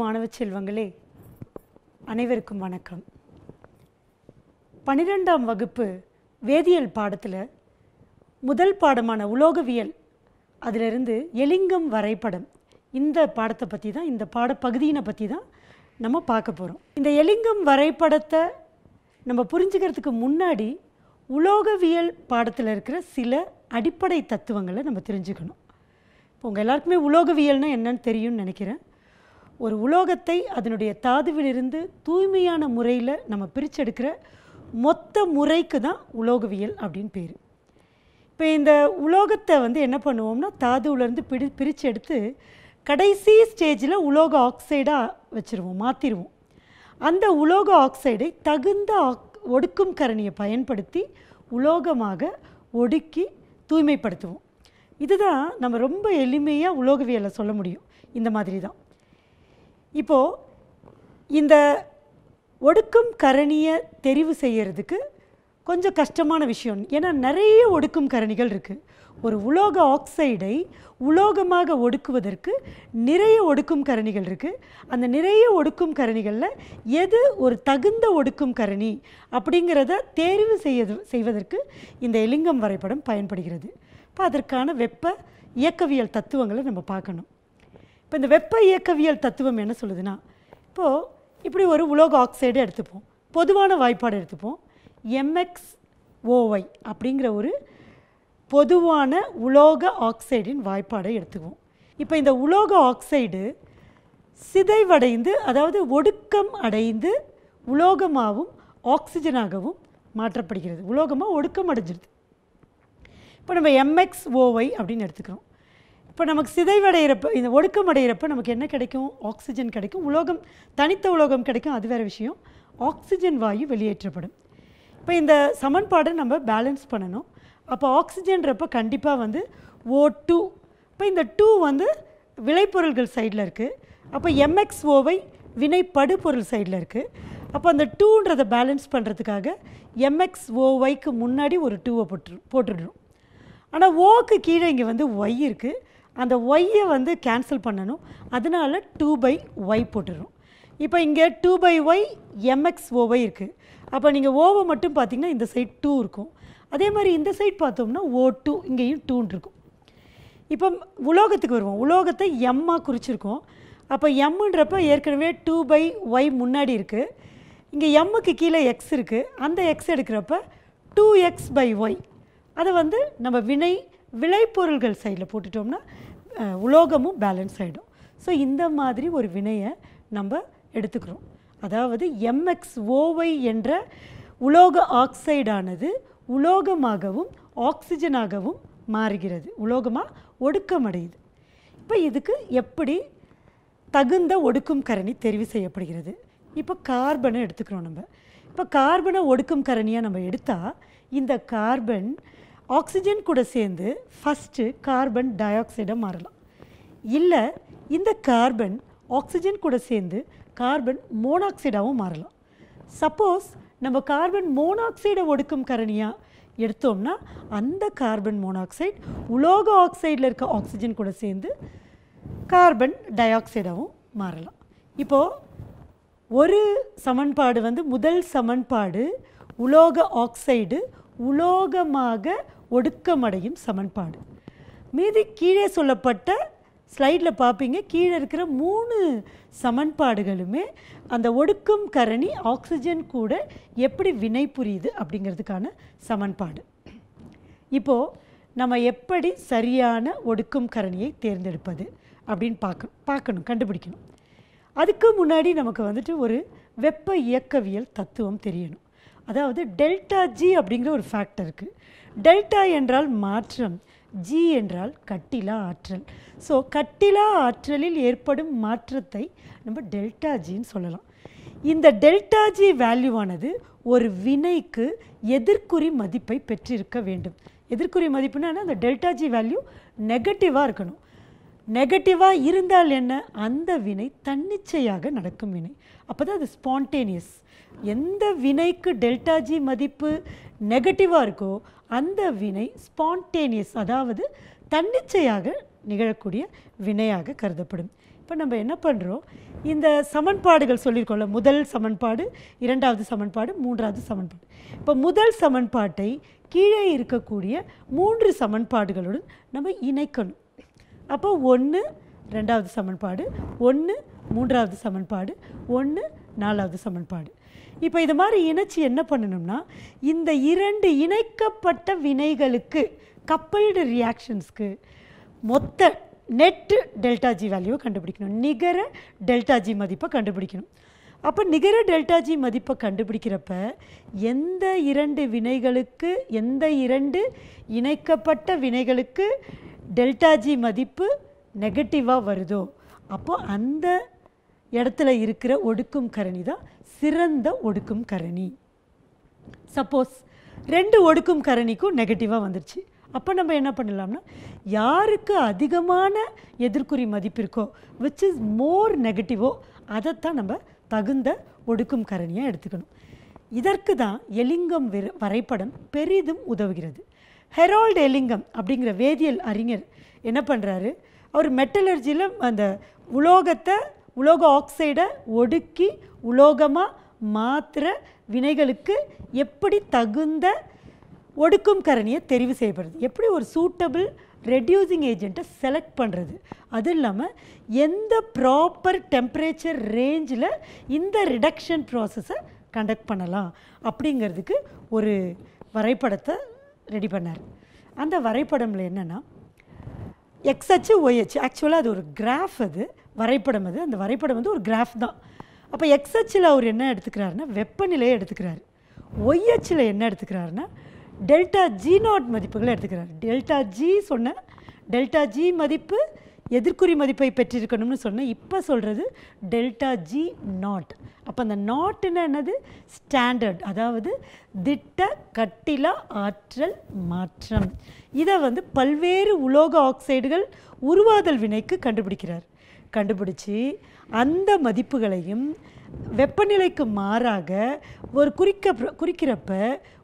மாணவ செல்வங்களே அனைவருக்கும் வணக்கம் பனிரெண்டாம் வகுப்பு வேதியியல் பாடத்தில் முதல் பாடமான உலோகவியல் அதிலிருந்து எலிங்கம் வரைபடம் இந்த பாடத்தை பற்றி தான் இந்த பாடப்பகுதியினை பற்றி தான் நம்ம பார்க்க போகிறோம் இந்த எலிங்கம் வரைபடத்தை நம்ம புரிஞ்சுக்கிறதுக்கு முன்னாடி உலோகவியல் பாடத்தில் இருக்கிற சில அடிப்படை தத்துவங்களை நம்ம தெரிஞ்சுக்கணும் இப்போ உங்கள் எல்லாருக்குமே உலோகவியல்னால் என்னன்னு தெரியும்னு நினைக்கிறேன் ஒரு உலோகத்தை அதனுடைய தாதுவிலிருந்து தூய்மையான முறையில் நம்ம பிரிச்செடுக்கிற மொத்த முறைக்கு தான் உலோகவியல் அப்படின்னு பேர் இப்போ இந்த உலோகத்தை வந்து என்ன பண்ணுவோம்னா தாதுவிலேருந்து பிடி பிரித்து எடுத்து கடைசி ஸ்டேஜில் உலோக ஆக்சைடாக வச்சுருவோம் மாற்றிடுவோம் அந்த உலோக ஆக்சைடை தகுந்த ஆக் ஒடுக்கும் கரணியை பயன்படுத்தி உலோகமாக ஒடுக்கி தூய்மைப்படுத்துவோம் இதுதான் நம்ம ரொம்ப எளிமையாக உலோகவியலை சொல்ல முடியும் இந்த மாதிரி தான் இப்போது இந்த ஒடுக்கும் கரணியை தெரிவு செய்கிறதுக்கு கொஞ்சம் கஷ்டமான விஷயம் ஏன்னா நிறைய ஒடுக்கும் கரணிகள் இருக்குது ஒரு உலோக ஆக்சைடை உலோகமாக ஒடுக்குவதற்கு நிறைய ஒடுக்கும் கரணிகள் இருக்குது அந்த நிறைய ஒடுக்கும் கரணிகளில் எது ஒரு தகுந்த ஒடுக்கும் கரணி அப்படிங்கிறத தேர்வு செய்ய செய்வதற்கு இந்த எலிங்கம் வரைபடம் பயன்படுகிறது இப்போ அதற்கான வெப்ப இயக்கவியல் தத்துவங்களை நம்ம பார்க்கணும் இப்போ இந்த வெப்ப இயக்கவியல் தத்துவம் என்ன சொல்லுதுன்னா இப்போது இப்படி ஒரு உலோக ஆக்சைடு எடுத்துப்போம் பொதுவான வாய்ப்பாடு எடுத்துப்போம் எம்எக்ஸ் ஓஒய் அப்படிங்கிற ஒரு பொதுவான உலோக ஆக்சைடின் வாய்ப்பாடை எடுத்துக்குவோம் இப்போ இந்த உலோக ஆக்சைடு சிதைவடைந்து அதாவது ஒடுக்கம் அடைந்து உலோகமாகவும் ஆக்சிஜனாகவும் மாற்றப்படுகிறது உலோகமாக ஒடுக்கம் அடைஞ்சிருது இப்போ நம்ம எம்எக்ஸ் ஓஒய் அப்படின்னு எடுத்துக்கிறோம் இப்போ நமக்கு சிதைவடைகிறப்ப இந்த ஒடுக்கம் அடைகிறப்ப நமக்கு என்ன கிடைக்கும் ஆக்சிஜன் கிடைக்கும் உலோகம் தனித்த உலோகம் கிடைக்கும் அது வேறு விஷயம் ஆக்சிஜன் வாயு வெளியேற்றப்படும் இப்போ இந்த சமன்பாடை நம்ம பேலன்ஸ் பண்ணணும் அப்போ ஆக்சிஜன்றப்போ கண்டிப்பாக வந்து ஓ டூ இப்போ இந்த டூ வந்து விளைபொருள்கள் சைடில் இருக்குது அப்போ எம்எக்ஸ் ஓவை பொருள் சைடில் இருக்குது அப்போ அந்த டூன்றதை பேலன்ஸ் பண்ணுறதுக்காக எம்எக்ஸ் முன்னாடி ஒரு டூவை போட்டு போட்டுடுறோம் ஆனால் ஓக்கு கீழே இங்கே வந்து ஒய் இருக்குது அந்த ஒய்யை வந்து கேன்சல் பண்ணணும் அதனால் டூ பை ஒய் போட்டுடும் இப்போ இங்கே டூ பை ஒய் எம்எக்ஸ் ஓவை இருக்குது அப்போ நீங்கள் ஓவை மட்டும் பார்த்தீங்கன்னா இந்த சைட் டூ இருக்கும் அதே மாதிரி இந்த சைட் பார்த்தோம்னா ஓ டூ இங்கேயும் டூன் இருக்கும் இப்போ உலோகத்துக்கு வருவோம் உலோகத்தை எம்மாக குறிச்சிருக்கோம் அப்போ எம்முன்றப்ப ஏற்கனவே டூ பை ஒய் முன்னாடி இருக்குது இங்கே எம்முக்கு கீழே எக்ஸ் இருக்குது அந்த எக்ஸ் எடுக்கிறப்ப டூ எக்ஸ் பை ஒய் அதை வந்து நம்ம வினை விளைபொருள்கள் சைடில் போட்டுட்டோம்னா உலோகமும் பேலன்ஸ் ஆகிடும் ஸோ இந்த மாதிரி ஒரு வினையை நம்ம எடுத்துக்கிறோம் அதாவது எம்எக்ஸ் ஓவை என்ற உலோக ஆக்சைடானது உலோகமாகவும் ஆக்சிஜனாகவும் மாறுகிறது உலோகமாக ஒடுக்கமடையுது இப்போ இதுக்கு எப்படி தகுந்த ஒடுக்கும் கரணி தெரிவு செய்யப்படுகிறது இப்போ கார்பனை எடுத்துக்கிறோம் நம்ம இப்போ கார்பனை ஒடுக்கும் கரணியாக நம்ம எடுத்தால் இந்த கார்பன் ஆக்சிஜன் கூட சேர்ந்து ஃபஸ்ட்டு கார்பன் டை ஆக்சைடாக மாறலாம் இல்லை இந்த கார்பன் ஆக்சிஜன் கூட சேர்ந்து கார்பன் மோனாக்சைடாகவும் மாறலாம் சப்போஸ் நம்ம கார்பன் மோனாக்சைடை ஒடுக்கும் கரணியாக எடுத்தோம்னா அந்த கார்பன் மோனாக்சைடு உலோக ஆக்சைடில் இருக்க ஆக்சிஜன் கூட சேர்ந்து கார்பன் டை ஆக்சைடாகவும் மாறலாம் இப்போது ஒரு சமன்பாடு வந்து முதல் சமன்பாடு உலோக ஆக்சைடு உலோகமாக ஒடுக்கமடையும் சமன்பாடு மீதி கீழே சொல்லப்பட்ட ஸ்லைடில் பார்ப்பீங்க கீழே இருக்கிற மூணு சமன்பாடுகளுமே அந்த ஒடுக்கும் கரணி ஆக்சிஜன் கூட எப்படி வினை புரியுது அப்படிங்கிறதுக்கான சமன்பாடு இப்போது நம்ம எப்படி சரியான ஒடுக்கும் கரணியை தேர்ந்தெடுப்பது அப்படின்னு பார்க்க பார்க்கணும் கண்டுபிடிக்கணும் அதுக்கு முன்னாடி நமக்கு வந்துட்டு ஒரு வெப்ப இயக்கவியல் தத்துவம் தெரியணும் அதாவது டெல்டா ஜி அப்படிங்கிற ஒரு ஃபேக்டர் இருக்குது டெல்டா என்றால் மாற்றம் ஜி என்றால் கட்டிலா ஆற்றல் ஸோ கட்டிலா ஆற்றலில் ஏற்படும் மாற்றத்தை நம்ம டெல்டா ஜின்னு சொல்லலாம் இந்த டெல்டா ஜி வேல்யூவானது ஒரு வினைக்கு எதிர்குறி மதிப்பை பெற்றிருக்க வேண்டும் எதிர்குறி மதிப்புனா அந்த டெல்டா ஜி வேல்யூ நெகட்டிவாக இருக்கணும் நெகட்டிவாக இருந்தால் என்ன அந்த வினை தன்னிச்சையாக நடக்கும் வினை அப்போ தான் அது ஸ்பான்டேனியஸ் எந்த வினைக்கு டெல்டா ஜி மதிப்பு நெகட்டிவாக இருக்கோ அந்த வினை ஸ்பான்டேனியஸ் அதாவது தன்னிச்சையாக நிகழக்கூடிய வினையாக கருதப்படும் இப்போ நம்ம என்ன பண்ணுறோம் இந்த சமன்பாடுகள் சொல்லியிருக்கோம்ல முதல் சமன்பாடு இரண்டாவது சமன்பாடு மூன்றாவது சமன்பாடு இப்போ முதல் சமன்பாட்டை கீழே இருக்கக்கூடிய மூன்று சமன்பாடுகளுடன் நம்ம இணைக்கணும் அப்போ ஒன்று ரெண்டாவது சமன்பாடு ஒன்று மூன்றாவது சமன்பாடு ஒன்று நாலாவது சமன்பாடு இப்போ இது மாதிரி இணைச்சி என்ன பண்ணணும்னா இந்த இரண்டு இணைக்கப்பட்ட வினைகளுக்கு கப்பல்டு ரியாக்ஷன்ஸ்க்கு மொத்த நெட்டு டெல்டா ஜி வேல்யூவை கண்டுபிடிக்கணும் நிகர டெல்டா ஜி மதிப்பை கண்டுபிடிக்கணும் அப்போ நிகர டெல்டா ஜி மதிப்பை கண்டுபிடிக்கிறப்ப எந்த இரண்டு வினைகளுக்கு எந்த இரண்டு இணைக்கப்பட்ட வினைகளுக்கு டெல்டா ஜி மதிப்பு நெகட்டிவாக வருதோ அப்போது அந்த இடத்துல இருக்கிற ஒடுக்கும் கரணி தான் சிறந்த ஒடுக்கும் கரணி சப்போஸ் ரெண்டு ஒடுக்கும் கரணிக்கும் நெகட்டிவாக வந்துடுச்சு அப்போ நம்ம என்ன பண்ணலாம்னா யாருக்கு அதிகமான எதிர்குறி மதிப்பு இருக்கோ விச் இஸ் மோர் நெகட்டிவோ அதைத்தான் நம்ம தகுந்த ஒடுக்கும் கரணியாக எடுத்துக்கணும் இதற்கு தான் எலிங்கம் வரைபடம் பெரிதும் உதவுகிறது ஹெரால்டு எலிங்கம் அப்படிங்கிற வேதியியல் அறிஞர் என்ன பண்ணுறாரு அவர் மெட்டலர்ஜியில் அந்த உலோகத்தை உலோக ஆக்சைடை ஒடுக்கி உலோகமாக மாத்திர வினைகளுக்கு எப்படி தகுந்த ஒடுக்கும் கரணியை தெரிவு செய்யப்படுறது எப்படி ஒரு சூட்டபிள் ரெடியூசிங் ஏஜெண்ட்டை செலக்ட் பண்ணுறது அதுவும் இல்லாமல் எந்த ப்ராப்பர் டெம்பரேச்சர் ரேஞ்சில் இந்த ரிடக்ஷன் ப்ராசஸை கண்டக்ட் பண்ணலாம் அப்படிங்கிறதுக்கு ஒரு வரைபடத்தை ரெடி பண்ணார் அந்த வரைபடமில் என்னென்னா எக்ஸ் அச்சு ஒய் அச்சு ஆக்சுவலாக அது ஒரு கிராஃப் அது வரைபடம் அது அந்த வரைபடம் வந்து ஒரு கிராஃப் தான் அப்போ எக்ஸ்எச்சில் அவர் என்ன எடுத்துக்கிறாருன்னா வெப்பநிலையை எடுத்துக்கிறாரு ஒய்ஹெச்சில் என்ன எடுத்துக்கிறாருன்னா டெல்டா ஜி நாட் மதிப்புகளை எடுத்துக்கிறார் டெல்டா ஜி சொன்ன டெல்டா ஜி மதிப்பு எதிர்குறி மதிப்பை பெற்றிருக்கணும்னு சொன்னேன் இப்போ சொல்கிறது டெல்டா ஜி நாட் அப்போ அந்த நாட்டுன்னு என்னது ஸ்டாண்டர்ட் அதாவது திட்ட கட்டிலா ஆற்றல் மாற்றம் இதை வந்து பல்வேறு உலோக ஆக்சைடுகள் உருவாதல் வினைக்கு கண்டுபிடிக்கிறார் கண்டுபிடிச்சி அந்த மதிப்புகளையும் வெப்பநிலைக்கு மாறாக ஒரு குறிக்க குறிக்கிறப்ப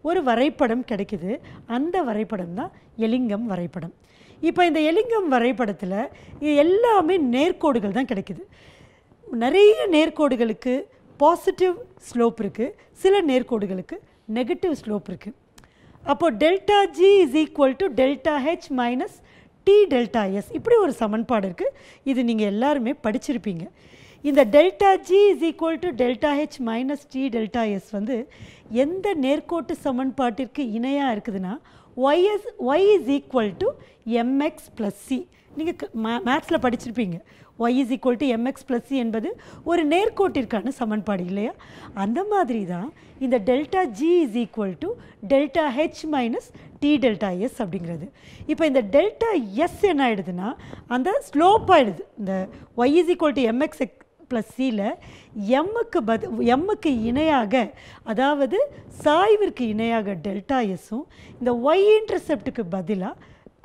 ஒரு வரைபடம் கிடைக்குது அந்த வரைபடம் தான் எலிங்கம் வரைபடம் இப்போ இந்த எலிங்கம் வரைபடத்தில் எல்லாமே நேர்கோடுகள் தான் கிடைக்குது நிறைய நேர்கோடுகளுக்கு பாசிட்டிவ் ஸ்லோப் இருக்குது சில நேர்கோடுகளுக்கு நெகட்டிவ் ஸ்லோப் இருக்குது அப்போது delta G is equal to delta H minus T delta S இப்படி ஒரு சமன்பாடு இருக்குது இது நீங்கள் எல்லாருமே படிச்சிருப்பீங்க இந்த delta G is equal to delta H minus T delta S வந்து எந்த நேர்கோட்டு சமன்பாட்டிற்கு இணையாக இருக்குதுன்னா yes Y is equal to m x plus C நீங்கள் மேத்ஸில் படிச்சிருப்பீங்க Y is equal to m x plus C என்பது ஒரு நேர்கோட்டிற்கான சமன்பாடு இல்லையா அந்த மாதிரி தான் இந்த delta G is equal to delta H minus T delta S அப்படிங்கிறது இப்போ இந்த டெல்டா எஸ் என்ன ஆகிடுதுன்னா அந்த ஸ்லோப் ஆகிடுது இந்த Y is equal to m x plus சியில் எம்முக்கு பத் எம்முக்கு இணையாக அதாவது சாய்விற்கு இணையாக டெல்டா எஸ்ஸும் இந்த ஒய் இன்டர்செப்டுக்கு பதிலாக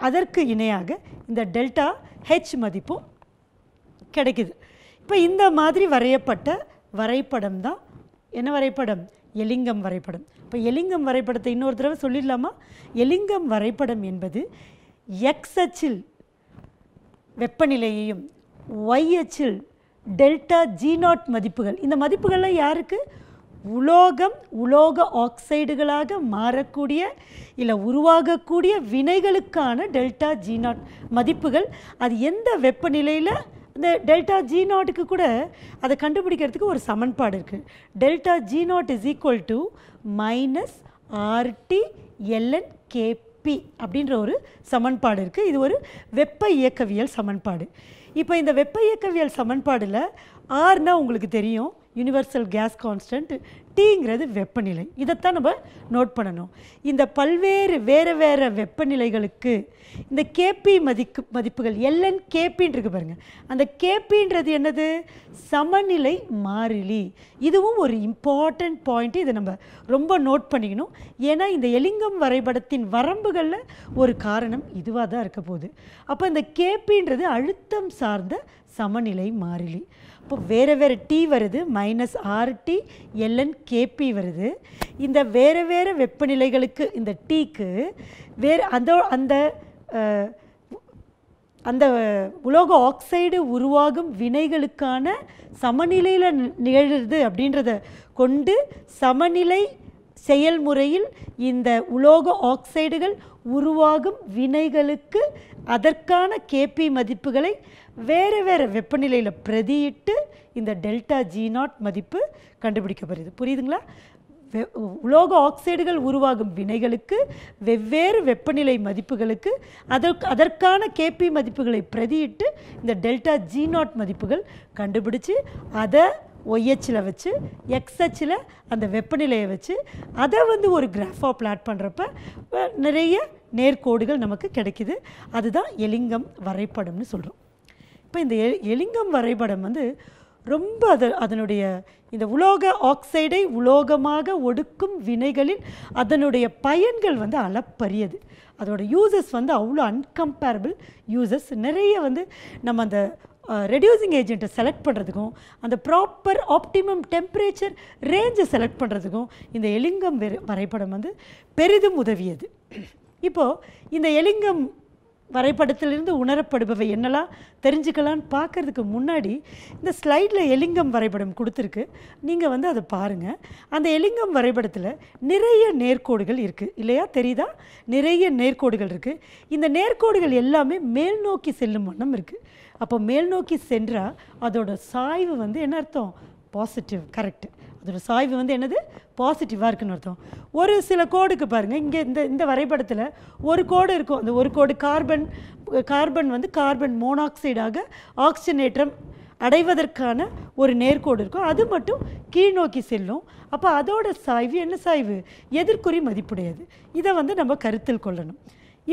அதற்கு இணையாக இந்த டெல்டா ஹெச் மதிப்பும் கிடைக்குது இப்போ இந்த மாதிரி வரையப்பட்ட வரைபடம் தான் என்ன வரைபடம் எலிங்கம் வரைபடம் இப்போ எலிங்கம் வரைபடத்தை இன்னொரு தடவை சொல்லிடலாமா எலிங்கம் வரைபடம் என்பது எக்ஸ் அச்சில் வெப்பநிலையையும் ஒய் அச்சில் டெல்டா ஜி நாட் மதிப்புகள் இந்த மதிப்புகள்லாம் யாருக்கு உலோகம் உலோக ஆக்சைடுகளாக மாறக்கூடிய இல்லை உருவாகக்கூடிய வினைகளுக்கான டெல்டா ஜி நாட் மதிப்புகள் அது எந்த வெப்பநிலையில் இந்த டெல்டா ஜி நாட்டுக்கு கூட அதை கண்டுபிடிக்கிறதுக்கு ஒரு சமன்பாடு இருக்குது delta G naught is equal to minus R T L N K P அப்படின்ற ஒரு சமன்பாடு இருக்குது இது ஒரு வெப்ப இயக்கவியல் சமன்பாடு இப்போ இந்த வெப்ப இயக்கவியல் சமன்பாடில் ஆர்னால் உங்களுக்கு தெரியும் யூனிவர்சல் கேஸ் கான்ஸ்டன்ட் டீங்கிறது வெப்பநிலை இதைத்தான் நம்ம நோட் பண்ணணும் இந்த பல்வேறு வேறு வேறு வெப்பநிலைகளுக்கு இந்த கேபி மதிக்கு மதிப்புகள் எல்என் கேபின்னு இருக்கு பாருங்கள் அந்த கேபின்றது என்னது சமநிலை மாறிலி இதுவும் ஒரு இம்பார்ட்டண்ட் பாயிண்ட்டு இதை நம்ம ரொம்ப நோட் பண்ணிக்கணும் ஏன்னா இந்த எலிங்கம் வரைபடத்தின் வரம்புகளில் ஒரு காரணம் இதுவாக தான் இருக்க போகுது அப்போ இந்த கேபின்றது அழுத்தம் சார்ந்த சமநிலை மாறிலி இப்போ வேறு வேறு டி வருது மைனஸ் ஆறு டி எல்என் கேபி வருது இந்த வேறு வேறு வெப்பநிலைகளுக்கு இந்த டீக்கு வேறு அந்த அந்த அந்த உலோக ஆக்சைடு உருவாகும் வினைகளுக்கான சமநிலையில் நிகழ்கிறது அப்படின்றத கொண்டு சமநிலை செயல்முறையில் இந்த உலோக ஆக்சைடுகள் உருவாகும் வினைகளுக்கு அதற்கான கேபி மதிப்புகளை வேறு வேறு வெப்பநிலையில் பிரதியிட்டு இந்த டெல்டா ஜி நாட் மதிப்பு கண்டுபிடிக்கப்படுது புரியுதுங்களா உலோக ஆக்சைடுகள் உருவாகும் வினைகளுக்கு வெவ்வேறு வெப்பநிலை மதிப்புகளுக்கு அதற்கு அதற்கான கேபி மதிப்புகளை பிரதியிட்டு இந்த டெல்டா ஜி நாட் மதிப்புகள் கண்டுபிடிச்சு அதை ஒய்ஹெச்சில் வச்சு எக்ஸ்ஹெச்சில் அந்த வெப்பநிலையை வச்சு அதை வந்து ஒரு கிராஃபாக பிளாட் பண்ணுறப்ப நிறைய நேர்கோடுகள் நமக்கு கிடைக்கிது அதுதான் எலிங்கம் வரைபடம்னு சொல்கிறோம் இப்போ இந்த எலிங்கம் வரைபடம் வந்து ரொம்ப அது அதனுடைய இந்த உலோக ஆக்சைடை உலோகமாக ஒடுக்கும் வினைகளின் அதனுடைய பயன்கள் வந்து அளப்பரியது அதோட யூசஸ் வந்து அவ்வளோ அன்கம்பேரபிள் யூசஸ் நிறைய வந்து நம்ம அந்த ரெடியூசிங் ஏஜென்ட்டை செலக்ட் பண்ணுறதுக்கும் அந்த ப்ராப்பர் ஆப்டிமம் டெம்பரேச்சர் ரேஞ்சை செலக்ட் பண்ணுறதுக்கும் இந்த எலிங்கம் வரைபடம் வந்து பெரிதும் உதவியது இப்போது இந்த எலிங்கம் வரைபடத்திலிருந்து உணரப்படுபவை என்னெல்லாம் தெரிஞ்சுக்கலான்னு பார்க்குறதுக்கு முன்னாடி இந்த ஸ்லைடில் எலிங்கம் வரைபடம் கொடுத்துருக்கு நீங்கள் வந்து அதை பாருங்கள் அந்த எலிங்கம் வரைபடத்தில் நிறைய நேர்கோடுகள் இருக்குது இல்லையா தெரியுதா நிறைய நேர்கோடுகள் இருக்குது இந்த நேர்கோடுகள் எல்லாமே மேல் நோக்கி செல்லும் வண்ணம் இருக்குது அப்போ மேல் நோக்கி சென்றால் அதோட சாய்வு வந்து என்ன அர்த்தம் பாசிட்டிவ் கரெக்டு அதோட சாய்வு வந்து என்னது பாசிட்டிவாக இருக்குன்னு அர்த்தம் ஒரு சில கோடுக்கு பாருங்கள் இங்கே இந்த இந்த வரைபடத்தில் ஒரு கோடு இருக்கும் அந்த ஒரு கோடு கார்பன் கார்பன் வந்து கார்பன் மோனாக்சைடாக ஆக்சிஜனேற்றம் அடைவதற்கான ஒரு நேர்கோடு இருக்கும் அது மட்டும் கீழ்நோக்கி செல்லும் அப்போ அதோட சாய்வு என்ன சாய்வு எதிர்குறி மதிப்புடையது இதை வந்து நம்ம கருத்தில் கொள்ளணும்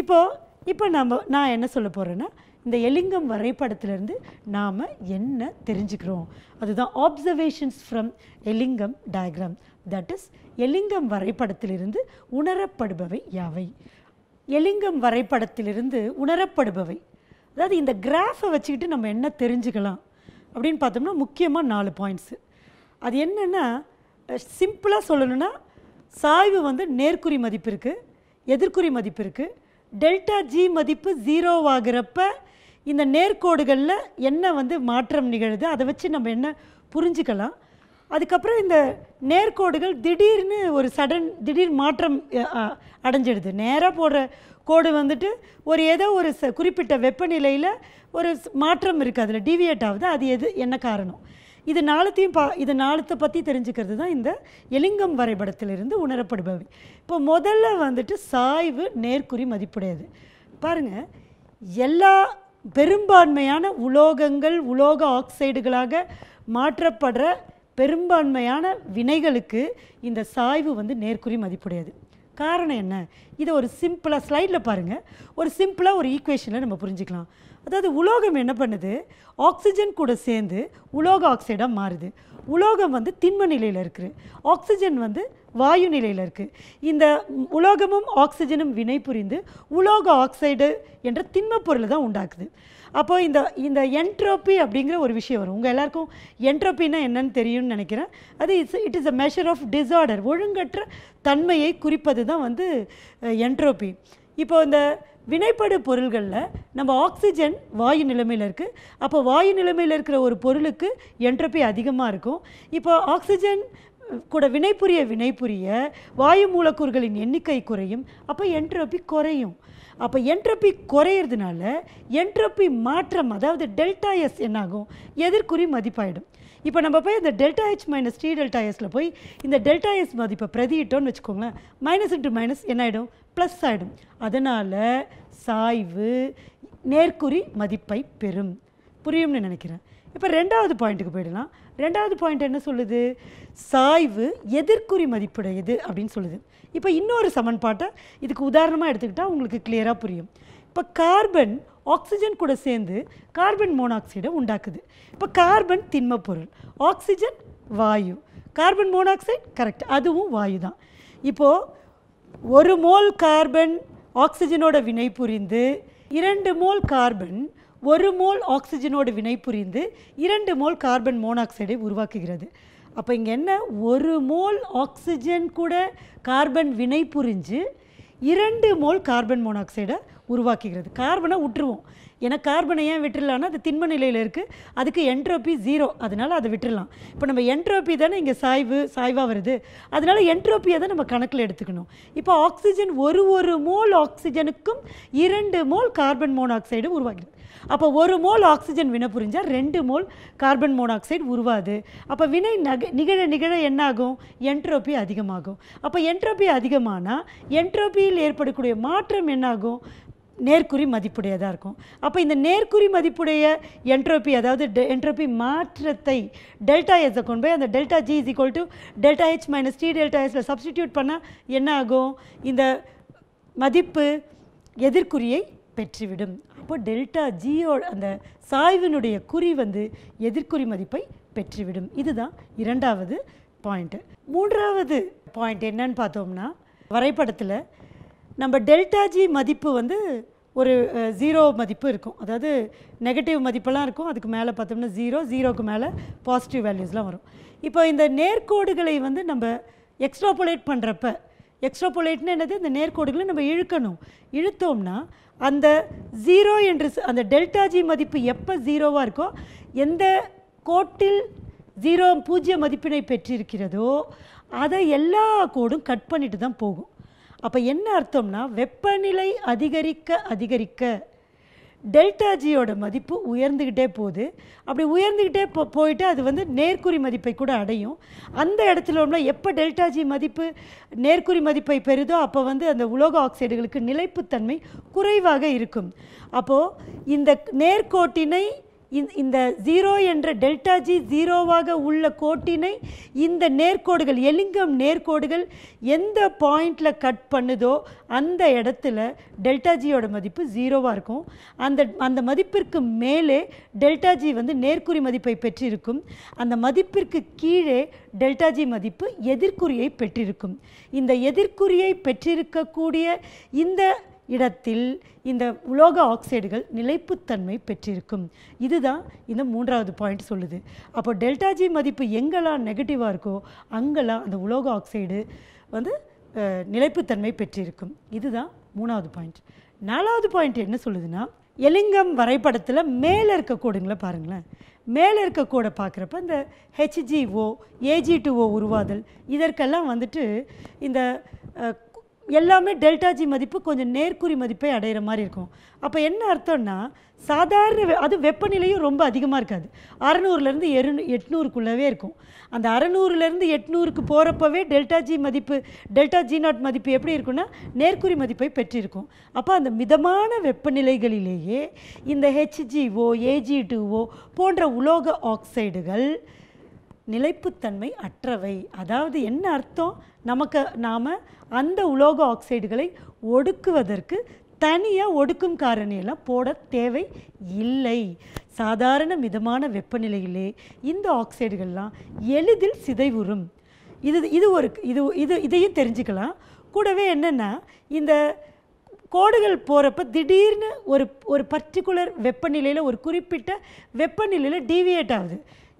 இப்போது இப்போ நம்ம நான் என்ன சொல்ல போகிறேன்னா இந்த எலிங்கம் வரைபடத்திலேருந்து நாம் என்ன தெரிஞ்சுக்கிறோம் அதுதான் observations from Ellingham diagram that is Ellingham வரைபடத்திலிருந்து உணரப்படுபவை யாவை எலிங்கம் வரைபடத்திலிருந்து உணரப்படுபவை அதாவது இந்த கிராஃபை வச்சுக்கிட்டு நம்ம என்ன தெரிஞ்சுக்கலாம் அப்படின்னு பார்த்தோம்னா முக்கியமாக நாலு பாயிண்ட்ஸு அது என்னென்னா சிம்பிளாக சொல்லணும்னா சாய்வு வந்து நேர்குறி மதிப்பு இருக்குது எதிர்குறி மதிப்பு இருக்குது டெல்டா ஜி மதிப்பு ஜீரோவாகிறப்ப இந்த நேர்கோடுகளில் என்ன வந்து மாற்றம் நிகழுது அதை வச்சு நம்ம என்ன புரிஞ்சுக்கலாம் அதுக்கப்புறம் இந்த நேர்கோடுகள் திடீர்னு ஒரு சடன் திடீர் மாற்றம் அடைஞ்சிடுது நேராக போடுற கோடு வந்துட்டு ஒரு ஏதோ ஒரு ச குறிப்பிட்ட வெப்பநிலையில் ஒரு மாற்றம் இருக்குது அதில் டிவியேட் ஆகுது அது எது என்ன காரணம் இது நாளத்தையும் பா இது நாளத்தை பற்றி தெரிஞ்சுக்கிறது தான் இந்த எலிங்கம் வரைபடத்திலிருந்து உணரப்படுபவை இப்போ முதல்ல வந்துட்டு சாய்வு நேர்குறி மதிப்புடையது பாருங்கள் எல்லா பெரும்பான்மையான உலோகங்கள் உலோக ஆக்சைடுகளாக மாற்றப்படுற பெரும்பான்மையான வினைகளுக்கு இந்த சாய்வு வந்து நேர்குறி மதிப்புடையது காரணம் என்ன இதை ஒரு சிம்பிளாக ஸ்லைடில் பாருங்கள் ஒரு சிம்பிளாக ஒரு ஈக்குவேஷனில் நம்ம புரிஞ்சுக்கலாம் அதாவது உலோகம் என்ன பண்ணுது ஆக்சிஜன் கூட சேர்ந்து உலோக ஆக்சைடாக மாறுது உலோகம் வந்து திண்ம நிலையில் இருக்குது ஆக்சிஜன் வந்து வாயு நிலையில் இருக்குது இந்த உலோகமும் ஆக்சிஜனும் வினை புரிந்து உலோக ஆக்சைடு என்ற திண்மப் பொருளை தான் உண்டாக்குது அப்போது இந்த இந்த என்ட்ரோப்பி அப்படிங்கிற ஒரு விஷயம் வரும் உங்கள் எல்லாருக்கும் என்ட்ரோப்பின்னா என்னன்னு தெரியும்னு நினைக்கிறேன் அது it's it is a measure of disorder ஒழுங்கற்ற தன்மையை குறிப்பது தான் வந்து என்ட்ரோபி இப்போது இந்த வினைப்படு பொருள்களில் நம்ம ஆக்சிஜன் வாயு நிலைமையில் இருக்குது அப்போ வாயு நிலைமையில் இருக்கிற ஒரு பொருளுக்கு என்ட்ரப்பி அதிகமாக இருக்கும் இப்போ ஆக்சிஜன் கூட வினைபுரிய வினைபுரிய வாயு மூலக்கூறுகளின் எண்ணிக்கை குறையும் அப்போ என்ட்ரோபி குறையும் அப்போ என்ட்ரோபி குறையிறதுனால என்ட்ரோபி மாற்றம் அதாவது டெல்டா எஸ் என்னாகும் எதிர்குறி மதிப்பாயிடும் இப்போ நம்ம போய் இந்த delta H minus T delta எஸ்ல போய் இந்த டெல்டா எஸ் மதிப்பை பிரதியிட்டோம்னு வச்சுக்கோங்களேன் மைனஸ் இன்ட்டு மைனஸ் என்ன ஆகிடும் ப்ளஸ் ஆகிடும் அதனால் சாய்வு நேர்குறி மதிப்பை பெறும் புரியும்னு நினைக்கிறேன் இப்போ ரெண்டாவது பாயிண்ட்டுக்கு போயிடலாம் ரெண்டாவது பாயிண்ட் என்ன சொல்லுது சாய்வு எதிர்குறி மதிப்புடையது அப்படின்னு சொல்லுது இப்போ இன்னொரு சமன்பாட்டை இதுக்கு உதாரணமாக எடுத்துக்கிட்டால் உங்களுக்கு கிளியராக புரியும் இப்போ கார்பன் ஆக்சிஜன் கூட சேர்ந்து கார்பன் மோனாக்சைடை உண்டாக்குது இப்போ கார்பன் திண்ம பொருள் ஆக்சிஜன் வாயு கார்பன் மோனாக்சைடு கரெக்ட் அதுவும் வாயு தான் இப்போது ஒரு மோல் கார்பன் ஆக்சிஜனோட வினை புரிந்து இரண்டு மோல் கார்பன் ஒரு மோல் ஆக்சிஜனோடு வினை புரிந்து இரண்டு மோல் கார்பன் மோனாக்சைடை உருவாக்குகிறது அப்போ இங்கே என்ன ஒரு மோல் ஆக்சிஜன் கூட கார்பன் வினை புரிஞ்சு இரண்டு மோல் கார்பன் மோனாக்சைடை உருவாக்குகிறது கார்பனை விட்டுருவோம் ஏன்னா கார்பனை ஏன் விட்டுடலான்னா அது திண்ம நிலையில் இருக்குது அதுக்கு என்ட்ரோபி ஜீரோ அதனால் அதை விட்டுடலாம் இப்போ நம்ம என்ட்ரோபி தானே இங்கே சாய்வு சாய்வாக வருது அதனால் என்ட்ரோப்பியை தான் நம்ம கணக்கில் எடுத்துக்கணும் இப்போ ஆக்சிஜன் ஒரு ஒரு மோல் ஆக்சிஜனுக்கும் இரண்டு மோல் கார்பன் மோனாக்சைடு உருவாகிறது அப்போ ஒரு மோல் ஆக்சிஜன் வினை புரிஞ்சால் ரெண்டு மோல் கார்பன் மோனாக்சைடு உருவாது அப்போ வினை நக நிகழ நிகழ என்னாகும் என்ட்ரோபி அதிகமாகும் அப்போ என்ட்ரோபி அதிகமானால் என்ட்ரோபியில் ஏற்படக்கூடிய மாற்றம் என்னாகும் நேர்குறி மதிப்புடையதாக இருக்கும் அப்போ இந்த நேர்குறி மதிப்புடைய என்ட்ரோபி அதாவது டெ என்ட்ரோபி மாற்றத்தை டெல்டா எஸ்ஸை கொண்டு போய் அந்த delta G is equal to delta H minus T delta எஸ்ஸில் சப்ஸ்டிடியூட் பண்ணால் என்ன ஆகும் இந்த மதிப்பு எதிர்குறியை பெற்றுவிடும் அப்போ டெல்டா ஜியோ அந்த சாய்வினுடைய குறி வந்து எதிர்குறி மதிப்பை பெற்றுவிடும் இதுதான் இரண்டாவது பாயிண்ட்டு மூன்றாவது பாயிண்ட் என்னன்னு பார்த்தோம்னா வரைபடத்தில் நம்ம டெல்டா ஜி மதிப்பு வந்து ஒரு ஜீரோ மதிப்பு இருக்கும் அதாவது நெகட்டிவ் மதிப்பெல்லாம் இருக்கும் அதுக்கு மேலே பார்த்தோம்னா ஜீரோ ஜீரோக்கு மேலே பாசிட்டிவ் வேல்யூஸ்லாம் வரும் இப்போ இந்த நேர்கோடுகளை வந்து நம்ம எக்ஸ்ட்ராபுலேட் பண்ணுறப்ப எக்ஸ்ட்ராபோலேட்னு என்னது இந்த நேர்கோடுகளை நம்ம இழுக்கணும் இழுத்தோம்னா அந்த ஜீரோ என்று அந்த டெல்டா ஜி மதிப்பு எப்போ ஜீரோவாக இருக்கோ எந்த கோட்டில் ஜீரோ பூஜ்ஜிய மதிப்பினை பெற்றிருக்கிறதோ அதை எல்லா கோடும் கட் பண்ணிட்டு தான் போகும் அப்போ என்ன அர்த்தம்னா வெப்பநிலை அதிகரிக்க அதிகரிக்க டெல்டா ஜியோட மதிப்பு உயர்ந்துக்கிட்டே போகுது அப்படி உயர்ந்துக்கிட்டே போ போயிட்டு அது வந்து நேர்குறி மதிப்பை கூட அடையும் அந்த இடத்துல உள்ள எப்போ டெல்டா ஜி மதிப்பு நேர்குறி மதிப்பை பெறுதோ அப்போ வந்து அந்த உலோக ஆக்சைடுகளுக்கு நிலைப்புத்தன்மை குறைவாக இருக்கும் அப்போது இந்த நேர்கோட்டினை இந்த ஜீரோ என்ற டெல்டா ஜி ஜீரோவாக உள்ள கோட்டினை இந்த நேர்கோடுகள் எலிங்கம் நேர்கோடுகள் எந்த பாயிண்டில் கட் பண்ணுதோ அந்த இடத்துல டெல்டா ஜியோட மதிப்பு ஜீரோவாக இருக்கும் அந்த அந்த மதிப்பிற்கு மேலே டெல்டா ஜி வந்து நேர்குறி மதிப்பை பெற்றிருக்கும் அந்த மதிப்பிற்கு கீழே டெல்டா ஜி மதிப்பு எதிர்குறியை பெற்றிருக்கும் இந்த எதிர்குறியை பெற்றிருக்கக்கூடிய இந்த இடத்தில் இந்த உலோக ஆக்சைடுகள் நிலைப்புத்தன்மை பெற்றிருக்கும் இதுதான் இந்த மூன்றாவது பாயிண்ட் சொல்லுது அப்போ டெல்டா ஜி மதிப்பு எங்கெல்லாம் நெகட்டிவாக இருக்கோ அங்கெல்லாம் அந்த உலோக ஆக்சைடு வந்து நிலைப்புத்தன்மை பெற்றிருக்கும் இதுதான் மூணாவது பாயிண்ட் நாலாவது பாயிண்ட் என்ன சொல்லுதுன்னா எலிங்கம் வரைபடத்தில் மேலே இருக்க கூடுங்களை பாருங்களேன் மேலே இருக்க கோடை பார்க்குறப்ப இந்த ஹெச்ஜிஓ ஏஜி டூஓ உருவாதல் இதற்கெல்லாம் வந்துட்டு இந்த எல்லாமே டெல்டாஜி மதிப்பு கொஞ்சம் நேர்குறி மதிப்பை அடைகிற மாதிரி இருக்கும் அப்போ என்ன அர்த்தம்னா சாதாரண அது வெப்பநிலையும் ரொம்ப அதிகமாக இருக்காது அறநூறுலேருந்து எரு எட்நூறுக்குள்ளவே இருக்கும் அந்த அறநூறுலேருந்து எட்நூறுக்கு போகிறப்பவே டெல்டாஜி மதிப்பு டெல்டா ஜி நாட் மதிப்பு எப்படி இருக்குன்னா நேர்குறி மதிப்பை பெற்றிருக்கும் அப்போ அந்த மிதமான வெப்பநிலைகளிலேயே இந்த ஹெச்ஜிஓ ஏஜி போன்ற உலோக ஆக்சைடுகள் நிலைப்புத்தன்மை அற்றவை அதாவது என்ன அர்த்தம் நமக்கு நாம் அந்த உலோக ஆக்சைடுகளை ஒடுக்குவதற்கு தனியாக ஒடுக்கும் காரணியெல்லாம் போட தேவை இல்லை சாதாரண மிதமான வெப்பநிலையிலே இந்த ஆக்சைடுகள்லாம் எளிதில் சிதைவுறும் இது இது ஒரு இது இது இதையும் தெரிஞ்சுக்கலாம் கூடவே என்னென்னா இந்த கோடுகள் போகிறப்ப திடீர்னு ஒரு ஒரு பர்டிகுலர் வெப்பநிலையில் ஒரு குறிப்பிட்ட வெப்பநிலையில் டீவியேட் ஆகுது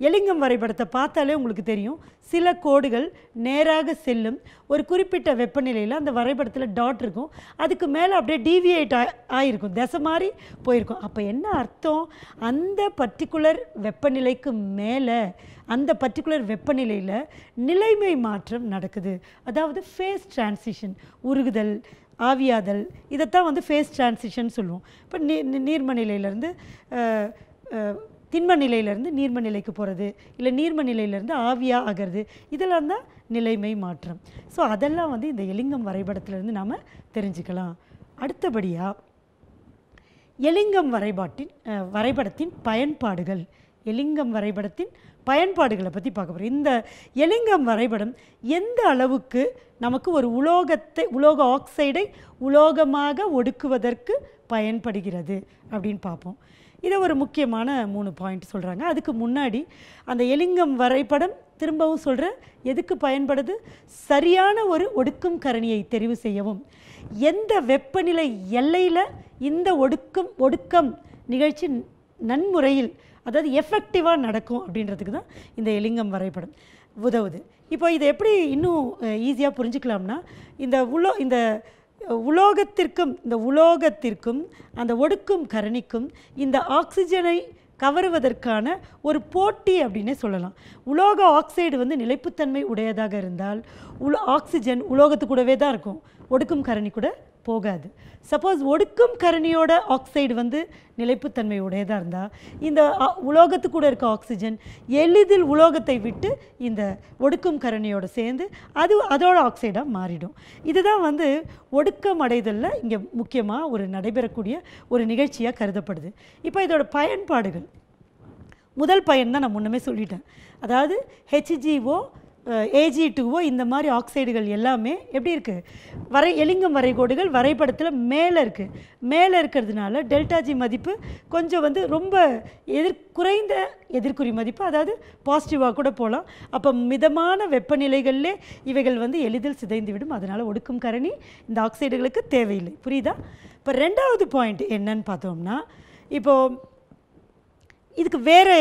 எலிங்கம் வரைபடத்தை பார்த்தாலே உங்களுக்கு தெரியும் சில கோடுகள் நேராக செல்லும் ஒரு குறிப்பிட்ட வெப்பநிலையில் அந்த வரைபடத்தில் டாட் இருக்கும் அதுக்கு மேலே அப்படியே டீவியேட் ஆகிருக்கும் திசை மாதிரி போயிருக்கும் அப்போ என்ன அர்த்தம் அந்த பர்டிகுலர் வெப்பநிலைக்கு மேலே அந்த பர்டிகுலர் வெப்பநிலையில் நிலைமை மாற்றம் நடக்குது அதாவது ஃபேஸ் டிரான்சிஷன் உருகுதல் ஆவியாதல் இதைத்தான் வந்து ஃபேஸ் டிரான்சிஷன் சொல்லுவோம் இப்போ நீ நீர்மநிலையிலேருந்து திண்ம நிலையிலேருந்து நீர்ம நிலைக்கு போகிறது இல்லை நீர்ம நிலையிலேருந்து ஆவியாக ஆகிறது இதெல்லாம் தான் நிலைமை மாற்றம் ஸோ அதெல்லாம் வந்து இந்த எலிங்கம் வரைபடத்திலேருந்து நாம் தெரிஞ்சுக்கலாம் அடுத்தபடியாக எலிங்கம் வரைபாட்டின் வரைபடத்தின் பயன்பாடுகள் எலிங்கம் வரைபடத்தின் பயன்பாடுகளை பற்றி பார்க்க போகிறோம் இந்த எலிங்கம் வரைபடம் எந்த அளவுக்கு நமக்கு ஒரு உலோகத்தை உலோக ஆக்சைடை உலோகமாக ஒடுக்குவதற்கு பயன்படுகிறது அப்படின்னு பார்ப்போம் இதை ஒரு முக்கியமான மூணு பாயிண்ட் சொல்கிறாங்க அதுக்கு முன்னாடி அந்த எலிங்கம் வரைபடம் திரும்பவும் சொல்கிறேன் எதுக்கு பயன்படுது சரியான ஒரு ஒடுக்கும் கரணியை தெரிவு செய்யவும் எந்த வெப்பநிலை எல்லையில் இந்த ஒடுக்கும் ஒடுக்கம் நிகழ்ச்சி நன்முறையில் அதாவது எஃபெக்டிவாக நடக்கும் அப்படின்றதுக்கு தான் இந்த எலிங்கம் வரைபடம் உதவுது இப்போ இதை எப்படி இன்னும் ஈஸியாக புரிஞ்சுக்கலாம்னா இந்த உள்ள இந்த உலோகத்திற்கும் இந்த உலோகத்திற்கும் அந்த ஒடுக்கும் கரணிக்கும் இந்த ஆக்சிஜனை கவருவதற்கான ஒரு போட்டி அப்படின்னே சொல்லலாம் உலோக ஆக்சைடு வந்து நிலைப்புத்தன்மை உடையதாக இருந்தால் உல ஆக்சிஜன் உலோகத்து கூடவே தான் இருக்கும் ஒடுக்கும் கரணி கூட போகாது சப்போஸ் ஒடுக்கும் கரணியோட ஆக்சைடு வந்து நிலைப்புத்தன்மை உடையதாக இருந்தால் இந்த உலோகத்துக்கூட இருக்க ஆக்சிஜன் எளிதில் உலோகத்தை விட்டு இந்த ஒடுக்கும் கரணியோடு சேர்ந்து அது அதோட ஆக்சைடாக மாறிடும் இதுதான் வந்து ஒடுக்கம் அடைதலில் இங்கே முக்கியமாக ஒரு நடைபெறக்கூடிய ஒரு நிகழ்ச்சியாக கருதப்படுது இப்போ இதோட பயன்பாடுகள் முதல் பயன் தான் நான் முன்னமே சொல்லிட்டேன் அதாவது ஹெச்ஜிஓ ஏஜி டூஓ இந்த மாதிரி ஆக்சைடுகள் எல்லாமே எப்படி இருக்குது வரை எலிங்கம் வரைகோடுகள் வரைபடத்தில் மேலே இருக்குது மேலே இருக்கிறதுனால டெல்டாஜி மதிப்பு கொஞ்சம் வந்து ரொம்ப எதிர் குறைந்த எதிர்குறி மதிப்பு அதாவது பாசிட்டிவாக கூட போகலாம் அப்போ மிதமான வெப்பநிலைகளிலே இவைகள் வந்து எளிதில் சிதைந்து விடும் அதனால் ஒடுக்கும் கரணி இந்த ஆக்சைடுகளுக்கு தேவையில்லை புரியுதா இப்போ ரெண்டாவது பாயிண்ட் என்னன்னு பார்த்தோம்னா இப்போது இதுக்கு வேறு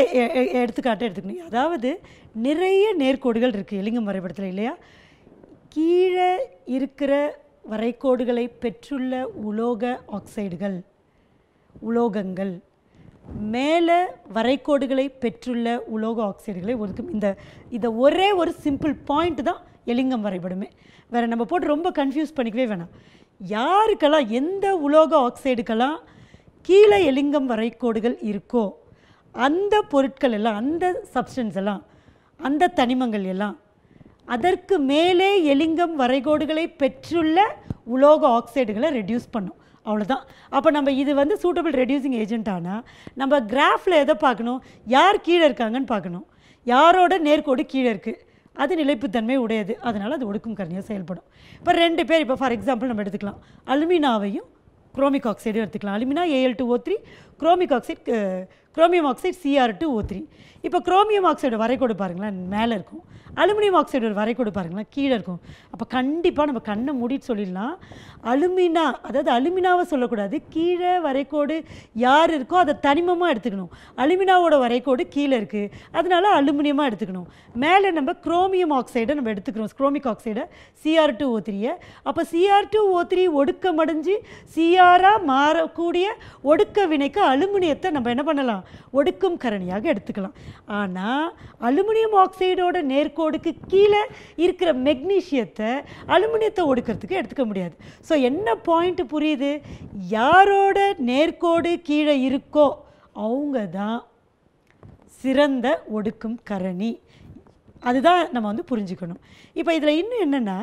எடுத்துக்காட்டை எடுத்துக்கணும் அதாவது நிறைய நேர்கோடுகள் இருக்குது எலிங்கம் வரைபடத்தில் இல்லையா கீழே இருக்கிற வரைக்கோடுகளை பெற்றுள்ள உலோக ஆக்சைடுகள் உலோகங்கள் மேலே வரைக்கோடுகளை பெற்றுள்ள உலோக ஆக்சைடுகளை ஒதுக்கும் இந்த இதை ஒரே ஒரு சிம்பிள் பாயிண்ட் தான் எலிங்கம் வரைபடமே வேறு நம்ம போட்டு ரொம்ப கன்ஃபியூஸ் பண்ணிக்கவே வேணாம் யாருக்கெல்லாம் எந்த உலோக ஆக்சைடுக்கெல்லாம் கீழே எலிங்கம் வரைக்கோடுகள் இருக்கோ அந்த பொருட்கள் எல்லாம் அந்த சப்ஸ்டன்ஸ் எல்லாம் அந்த தனிமங்கள் எல்லாம் அதற்கு மேலே எலிங்கம் வரைகோடுகளை பெற்றுள்ள உலோக ஆக்சைடுகளை ரெடியூஸ் பண்ணும் அவ்வளோதான் அப்போ நம்ம இது வந்து சூட்டபிள் ரெடியூசிங் ஏஜென்ட் ஆனால் நம்ம கிராஃபில் எதை பார்க்கணும் யார் கீழே இருக்காங்கன்னு பார்க்கணும் யாரோட நேர்கோடு கீழே இருக்குது அது நிலைப்புத்தன்மை உடையது அதனால் அது ஒடுக்கும் கருணியாக செயல்படும் இப்போ ரெண்டு பேர் இப்போ ஃபார் எக்ஸாம்பிள் நம்ம எடுத்துக்கலாம் அலுமினாவையும் குரோமிக் ஆக்சைடும் எடுத்துக்கலாம் alumina A L two O three chromic oxide chromium oxide C R two O three இப்போ குரோமியம் ஆக்சைடு கொடு பாருங்களேன் மேலே இருக்கும் அலுமினியம் ஆக்சைடு ஒரு கொடு பாருங்களேன் கீழே இருக்கும் அப்போ கண்டிப்பாக நம்ம கண்ணை மூடிட்டு சொல்லிடலாம் அலுமினா அதாவது அலுமினாவை சொல்லக்கூடாது கீழே வரைக்கோடு யார் இருக்கோ அதை தனிமமாக எடுத்துக்கணும் அலுமினாவோட வரைக்கோடு கீழே இருக்குது அதனால அலுமினியமாக எடுத்துக்கணும் மேலே நம்ம குரோமியம் ஆக்சைடை நம்ம எடுத்துக்கிறோம் குரோமிக் ஆக்சைடை சிஆர் டூ ஓ த்ரீயை அப்போ சிஆர் டூ ஓ த்ரீ ஒடுக்கமடைஞ்சு சிஆராக மாறக்கூடிய ஒடுக்க வினைக்கு அலுமினியத்தை நம்ம என்ன பண்ணலாம் எடுத்துக்கலாம் ஒடுக்கும் கரணியாக எடுத்துக்கலாம் ஆனால் அலுமினியம் ஆக்சைடோட நேர்கோடுக்கு கீழே இருக்கிற மெக்னீஷியத்தை அலுமினியத்தை ஒடுக்கிறதுக்கு எடுத்துக்க முடியாது ஸோ என்ன பாயிண்ட் புரியுது யாரோட நேர்கோடு கீழே இருக்கோ அவங்க தான் சிறந்த ஒடுக்கும் கரணி அதுதான் நம்ம வந்து புரிஞ்சுக்கணும் இப்போ இதில் இன்னும் என்னென்னா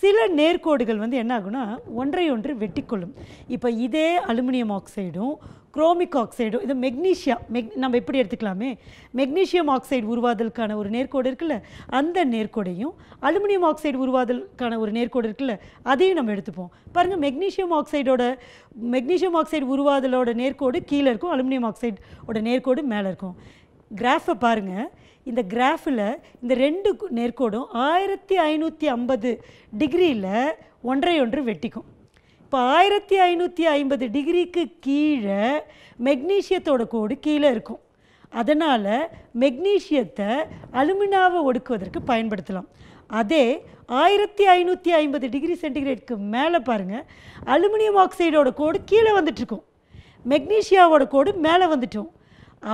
சில நேர்கோடுகள் வந்து என்ன ஆகுனா ஒன்றை ஒன்று வெட்டிக்கொள்ளும் இப்போ இதே அலுமினியம் ஆக்சைடும் குரோமிக் ஆக்சைடு இது மெக்னீஷியா மெக் நம்ம எப்படி எடுத்துக்கலாமே மெக்னீஷியம் ஆக்சைடு உருவாதலுக்கான ஒரு நேர்கோடு இருக்குல்ல அந்த நேர்கோடையும் அலுமினியம் ஆக்சைடு உருவாதலுக்கான ஒரு நேர்கோடு இருக்குல்ல அதையும் நம்ம எடுத்துப்போம் பாருங்கள் மெக்னீஷியம் ஆக்சைடோட மெக்னீஷியம் ஆக்சைடு உருவாதலோட நேர்கோடு கீழே இருக்கும் அலுமினியம் ஆக்சைடோட நேர்கோடு மேலே இருக்கும் கிராஃபை பாருங்கள் இந்த கிராஃபில் இந்த ரெண்டு நேர்கோடும் ஆயிரத்தி ஐநூற்றி ஐம்பது டிகிரியில் ஒன்றை ஒன்று வெட்டிக்கும் இப்போ ஆயிரத்தி ஐநூற்றி ஐம்பது டிகிரிக்கு கீழே மெக்னீஷியத்தோட கோடு கீழே இருக்கும் அதனால் மெக்னீஷியத்தை அலுமினாவை ஒடுக்குவதற்கு பயன்படுத்தலாம் அதே ஆயிரத்தி ஐநூற்றி ஐம்பது டிகிரி சென்டிகிரேட்க்கு மேலே பாருங்கள் அலுமினியம் ஆக்சைடோட கோடு கீழே வந்துட்டுருக்கும் மெக்னீஷியாவோட கோடு மேலே வந்துட்டோம்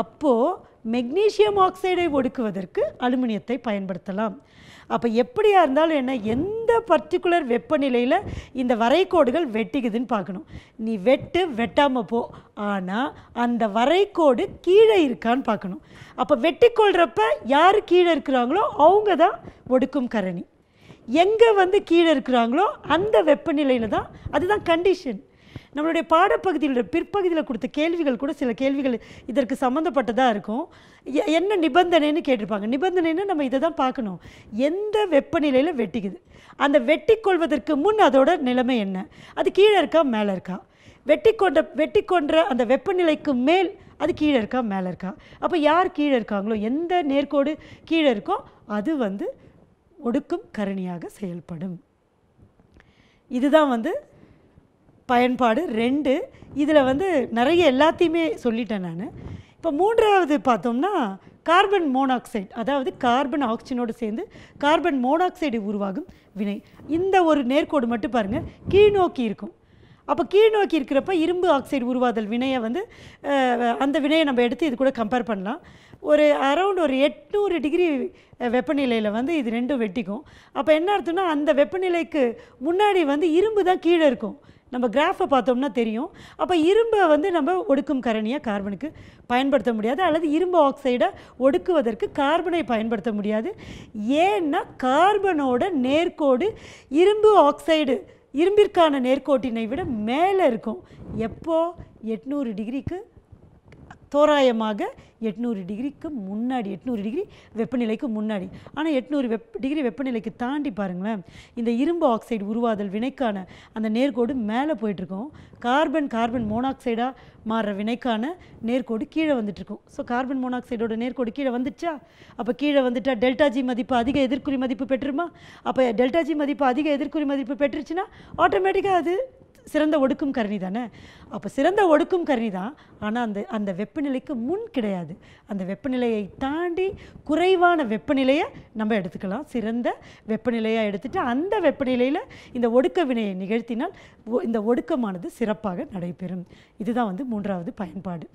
அப்போது மெக்னீஷியம் ஆக்சைடை ஒடுக்குவதற்கு அலுமினியத்தை பயன்படுத்தலாம் அப்போ எப்படியா இருந்தாலும் என்ன எந்த பர்டிகுலர் வெப்பநிலையில் இந்த வரைகோடுகள் வெட்டிக்குதுன்னு பார்க்கணும் நீ வெட்டு வெட்டாமல் போ ஆனால் அந்த வரைகோடு கீழே இருக்கான்னு பார்க்கணும் அப்போ வெட்டிக்கொள்கிறப்ப யார் கீழே இருக்கிறாங்களோ அவங்க தான் ஒடுக்கும் கரணி எங்கே வந்து கீழே இருக்கிறாங்களோ அந்த வெப்பநிலையில் தான் அதுதான் கண்டிஷன் நம்மளுடைய பாடப்பகுதியில் பிற்பகுதியில் கொடுத்த கேள்விகள் கூட சில கேள்விகள் இதற்கு சம்மந்தப்பட்டதாக இருக்கும் என்ன நிபந்தனைன்னு கேட்டிருப்பாங்க நிபந்தனைன்னு நம்ம இதை தான் பார்க்கணும் எந்த வெப்பநிலையில் வெட்டிக்குது அந்த வெட்டி கொள்வதற்கு முன் அதோட நிலைமை என்ன அது கீழே இருக்கா மேலே இருக்கா வெட்டி கொண்ட வெட்டி கொன்ற அந்த வெப்பநிலைக்கு மேல் அது கீழே இருக்கா மேலே இருக்கா அப்போ யார் கீழே இருக்காங்களோ எந்த நேர்கோடு கீழே இருக்கோ அது வந்து ஒடுக்கும் கருணியாக செயல்படும் இதுதான் வந்து பயன்பாடு ரெண்டு இதில் வந்து நிறைய எல்லாத்தையுமே சொல்லிட்டேன் நான் இப்போ மூன்றாவது பார்த்தோம்னா கார்பன் மோனாக்சைடு அதாவது கார்பன் ஆக்சிஜனோடு சேர்ந்து கார்பன் மோனாக்சைடு உருவாகும் வினை இந்த ஒரு நேர்கோடு மட்டும் பாருங்கள் கீழ்நோக்கி இருக்கும் அப்போ கீழ்நோக்கி இருக்கிறப்ப இரும்பு ஆக்சைடு உருவாதல் வினையை வந்து அந்த வினையை நம்ம எடுத்து இது கூட கம்பேர் பண்ணலாம் ஒரு அரவுண்ட் ஒரு எட்நூறு டிகிரி வெப்பநிலையில் வந்து இது ரெண்டும் வெட்டிக்கும் அப்போ என்ன அர்த்தம்னா அந்த வெப்பநிலைக்கு முன்னாடி வந்து இரும்பு தான் கீழே இருக்கும் நம்ம கிராஃபை பார்த்தோம்னா தெரியும் அப்போ இரும்பை வந்து நம்ம ஒடுக்கும் கரணியாக கார்பனுக்கு பயன்படுத்த முடியாது அல்லது இரும்பு ஆக்சைடை ஒடுக்குவதற்கு கார்பனை பயன்படுத்த முடியாது ஏன்னா கார்பனோட நேர்கோடு இரும்பு ஆக்சைடு இரும்பிற்கான நேர்கோட்டினை விட மேலே இருக்கும் எப்போ எட்நூறு டிகிரிக்கு தோராயமாக எட்நூறு டிகிரிக்கு முன்னாடி எட்நூறு டிகிரி வெப்பநிலைக்கு முன்னாடி ஆனால் எட்நூறு வெப் டிகிரி வெப்பநிலைக்கு தாண்டி பாருங்களேன் இந்த இரும்பு ஆக்சைடு உருவாதல் வினைக்கான அந்த நேர்கோடு மேலே போயிட்டுருக்கோம் கார்பன் கார்பன் மோனாக்சைடாக மாறுற வினைக்கான நேர்கோடு கீழே வந்துட்டுருக்கும் ஸோ கார்பன் மோனாக்சைடோட நேர்கோடு கீழே வந்துச்சா அப்போ கீழே வந்துட்டால் டெல்டா ஜி மதிப்பு அதிக எதிர்குறி மதிப்பு பெற்றுருமா அப்போ டெல்டா ஜி மதிப்பு அதிக எதிர்குறி மதிப்பு பெற்றுருச்சுன்னா ஆட்டோமேட்டிக்காக அது சிறந்த ஒடுக்கும் கரணி தானே அப்போ சிறந்த ஒடுக்கும் கரணி தான் ஆனால் அந்த அந்த வெப்பநிலைக்கு முன் கிடையாது அந்த வெப்பநிலையை தாண்டி குறைவான வெப்பநிலையை நம்ம எடுத்துக்கலாம் சிறந்த வெப்பநிலையாக எடுத்துகிட்டு அந்த வெப்பநிலையில் இந்த ஒடுக்க வினையை நிகழ்த்தினால் இந்த ஒடுக்கமானது சிறப்பாக நடைபெறும் இதுதான் வந்து மூன்றாவது பயன்பாடு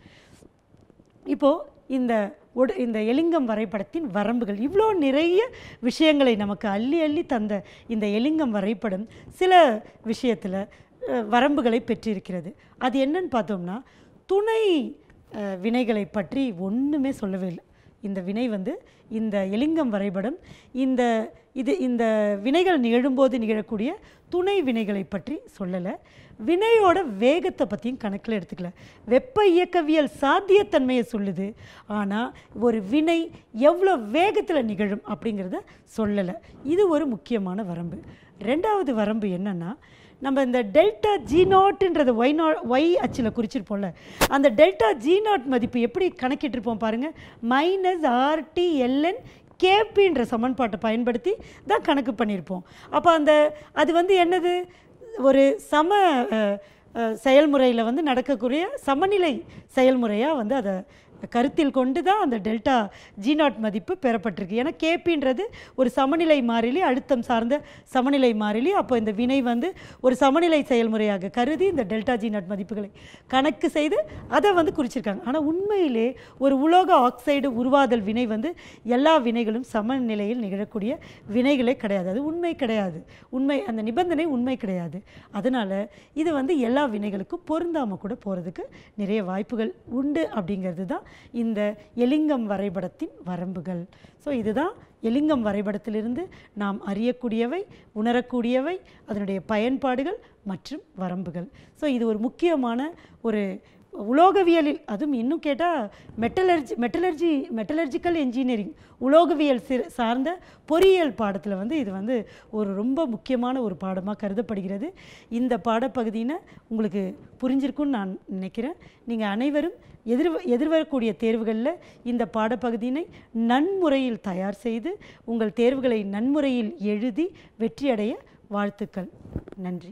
இப்போது இந்த ஒடு இந்த எலிங்கம் வரைபடத்தின் வரம்புகள் இவ்வளோ நிறைய விஷயங்களை நமக்கு அள்ளி அள்ளி தந்த இந்த எலிங்கம் வரைபடம் சில விஷயத்தில் வரம்புகளை பெற்றிருக்கிறது அது என்னன்னு பார்த்தோம்னா துணை வினைகளை பற்றி ஒன்றுமே சொல்லவே இல்லை இந்த வினை வந்து இந்த எலிங்கம் வரைபடம் இந்த இது இந்த வினைகள் நிகழும்போது நிகழக்கூடிய துணை வினைகளை பற்றி சொல்லலை வினையோட வேகத்தை பற்றியும் கணக்கில் எடுத்துக்கல வெப்ப இயக்கவியல் சாத்தியத்தன்மையை சொல்லுது ஆனால் ஒரு வினை எவ்வளோ வேகத்தில் நிகழும் அப்படிங்கிறத சொல்லலை இது ஒரு முக்கியமான வரம்பு ரெண்டாவது வரம்பு என்னென்னா நம்ம இந்த டெல்டா ஜீனோட்டுன்றதை ஒய் நோ ஒய் அச்சில் குறிச்சிருப்போம்ல அந்த டெல்டா ஜீனோட் மதிப்பு எப்படி கணக்கிட்டிருப்போம் பாருங்கள் மைனஸ் ஆர்டிஎல்என் கேபின்ற சமன்பாட்டை பயன்படுத்தி தான் கணக்கு பண்ணியிருப்போம் அப்போ அந்த அது வந்து என்னது ஒரு சம செயல்முறையில் வந்து நடக்கக்கூடிய சமநிலை செயல்முறையாக வந்து அதை கருத்தில் கொண்டு தான் அந்த டெல்டா ஜி நாட் மதிப்பு பெறப்பட்டிருக்கு ஏன்னா கேபின்றது ஒரு சமநிலை மாறிலி அழுத்தம் சார்ந்த சமநிலை மாறிலி அப்போ இந்த வினை வந்து ஒரு சமநிலை செயல்முறையாக கருதி இந்த டெல்டா ஜி நாட் மதிப்புகளை கணக்கு செய்து அதை வந்து குறிச்சிருக்காங்க ஆனால் உண்மையிலே ஒரு உலோக ஆக்சைடு உருவாதல் வினை வந்து எல்லா வினைகளும் சமநிலையில் நிகழக்கூடிய வினைகளே கிடையாது அது உண்மை கிடையாது உண்மை அந்த நிபந்தனை உண்மை கிடையாது அதனால் இது வந்து எல்லா வினைகளுக்கும் பொருந்தாமல் கூட போகிறதுக்கு நிறைய வாய்ப்புகள் உண்டு அப்படிங்கிறது தான் இந்த எலிங்கம் வரைபடத்தின் வரம்புகள் ஸோ இதுதான் எலிங்கம் வரைபடத்திலிருந்து நாம் அறியக்கூடியவை உணரக்கூடியவை அதனுடைய பயன்பாடுகள் மற்றும் வரம்புகள் ஸோ இது ஒரு முக்கியமான ஒரு உலோகவியலில் அதுவும் இன்னும் கேட்டால் மெட்டலர்ஜி மெட்டலர்ஜி மெட்டலர்ஜிக்கல் என்ஜினியரிங் உலோகவியல் சார்ந்த பொறியியல் பாடத்தில் வந்து இது வந்து ஒரு ரொம்ப முக்கியமான ஒரு பாடமாக கருதப்படுகிறது இந்த பாடப்பகுதியினை உங்களுக்கு புரிஞ்சிருக்கும்னு நான் நினைக்கிறேன் நீங்கள் அனைவரும் எதிர் எதிர்வரக்கூடிய தேர்வுகளில் இந்த பாடப்பகுதியினை நன்முறையில் தயார் செய்து உங்கள் தேர்வுகளை நன்முறையில் எழுதி வெற்றியடைய வாழ்த்துக்கள் நன்றி